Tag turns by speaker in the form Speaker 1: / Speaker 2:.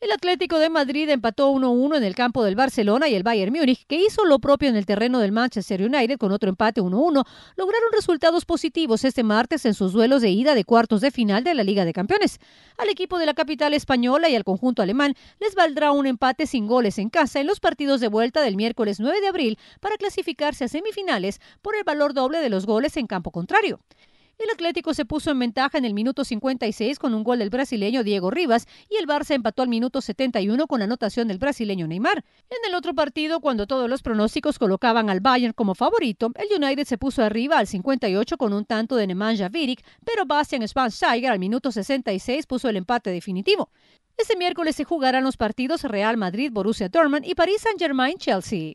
Speaker 1: El Atlético de Madrid empató 1-1 en el campo del Barcelona y el Bayern Múnich, que hizo lo propio en el terreno del Manchester United con otro empate 1-1, lograron resultados positivos este martes en sus duelos de ida de cuartos de final de la Liga de Campeones. Al equipo de la capital española y al conjunto alemán les valdrá un empate sin goles en casa en los partidos de vuelta del miércoles 9 de abril para clasificarse a semifinales por el valor doble de los goles en campo contrario. El Atlético se puso en ventaja en el minuto 56 con un gol del brasileño Diego Rivas y el Barça empató al minuto 71 con anotación del brasileño Neymar. En el otro partido, cuando todos los pronósticos colocaban al Bayern como favorito, el United se puso arriba al 58 con un tanto de Nemanja Viric, pero Bastian Schweinsteiger al minuto 66 puso el empate definitivo. Este miércoles se jugarán los partidos Real Madrid-Borussia Dortmund y Paris Saint-Germain-Chelsea.